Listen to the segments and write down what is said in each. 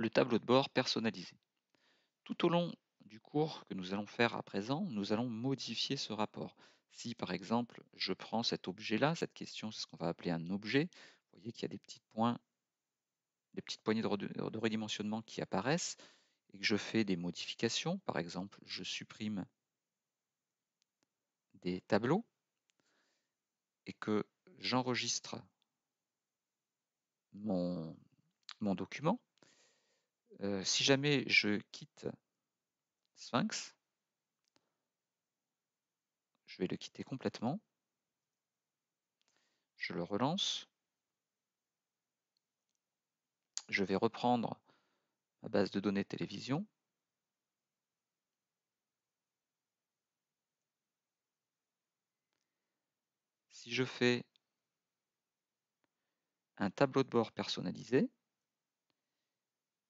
le tableau de bord personnalisé. Tout au long du cours que nous allons faire à présent, nous allons modifier ce rapport. Si par exemple je prends cet objet-là, cette question, c'est ce qu'on va appeler un objet, vous voyez qu'il y a des petits points, des petites poignées de redimensionnement qui apparaissent, et que je fais des modifications, par exemple je supprime des tableaux, et que j'enregistre mon, mon document, euh, si jamais je quitte Sphinx, je vais le quitter complètement. Je le relance. Je vais reprendre ma base de données télévision. Si je fais un tableau de bord personnalisé,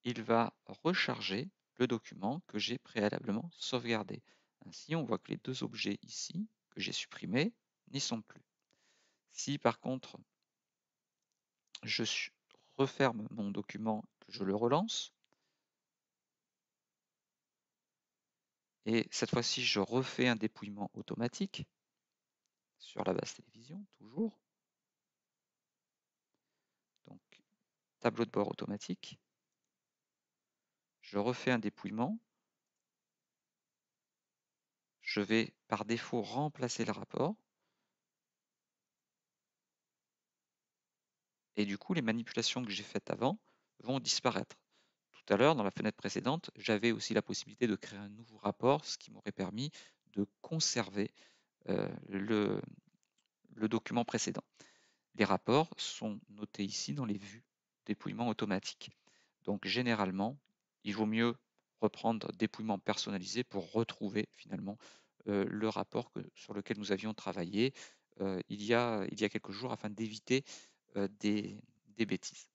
il va recharger le document que j'ai préalablement sauvegardé. Ainsi, on voit que les deux objets ici, que j'ai supprimés, n'y sont plus. Si par contre, je referme mon document, je le relance, et cette fois-ci, je refais un dépouillement automatique sur la base télévision, toujours. Donc, tableau de bord automatique je refais un dépouillement, je vais par défaut remplacer le rapport, et du coup les manipulations que j'ai faites avant vont disparaître. Tout à l'heure, dans la fenêtre précédente, j'avais aussi la possibilité de créer un nouveau rapport, ce qui m'aurait permis de conserver euh, le, le document précédent. Les rapports sont notés ici dans les vues dépouillement automatique. Donc généralement, il vaut mieux reprendre dépouillement personnalisé pour retrouver finalement euh, le rapport sur lequel nous avions travaillé euh, il, y a, il quelques jours afin d'éviter euh, des bêtises.